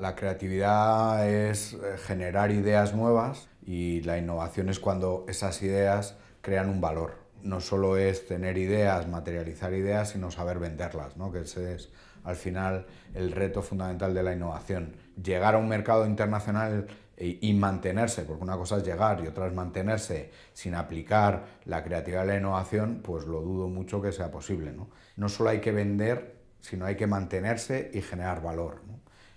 La creatividad es eh, generar ideas nuevas y la innovación es cuando esas ideas crean un valor. No solo es tener ideas, materializar ideas, sino saber venderlas, ¿no? que ese es al final el reto fundamental de la innovación. Llegar a un mercado internacional eh, y mantenerse, porque una cosa es llegar y otra es mantenerse sin aplicar la creatividad de la innovación, pues lo dudo mucho que sea posible. No, solo hay que vender, sino hay que mantenerse y generar valor.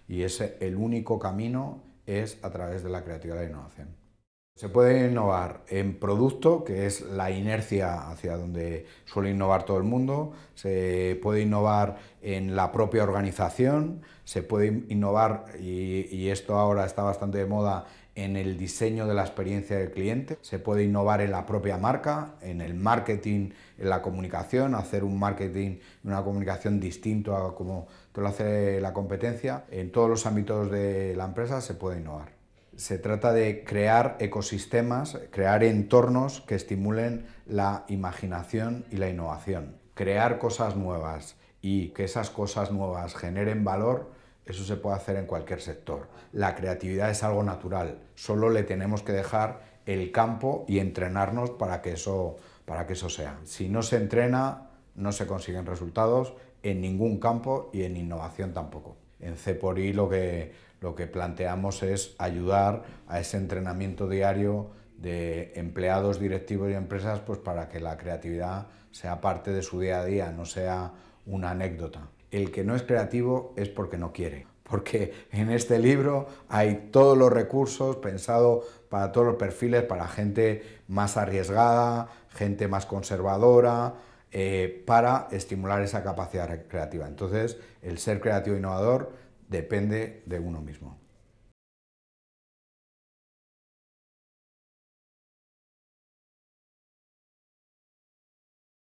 Y ese, el único camino es a través de la creatividad y e la innovación. Se puede innovar en producto, que es la inercia hacia donde suele innovar todo el mundo, se puede innovar en la propia organización, se puede innovar, y, esto ahora está bastante de moda, en el diseño de la experiencia del cliente, se puede innovar en la propia marca, en el marketing, en la comunicación, hacer un marketing, una comunicación distinto a como lo hace la competencia, en todos los ámbitos de la empresa se puede innovar se trata de crear ecosistemas, crear entornos que estimulen la imaginación y la innovación. Crear cosas nuevas y que esas cosas nuevas generen valor, eso se puede hacer en cualquier sector. La creatividad es algo natural, solo le tenemos que dejar el campo y entrenarnos para que eso, para que eso sea. Si no se entrena, no se consiguen resultados en ningún campo y en innovación tampoco. En CEPORI lo que, lo que planteamos es ayudar a ese entrenamiento diario de empleados, directivos y empresas pues para que la creatividad sea parte de su día a día, no sea una anécdota. El que no es creativo es porque no quiere, porque en este libro hay todos los recursos pensados para todos los perfiles, para gente más arriesgada, gente más conservadora, eh, para estimular esa capacidad creativa. Entonces, el ser creativo e innovador depende de uno mismo.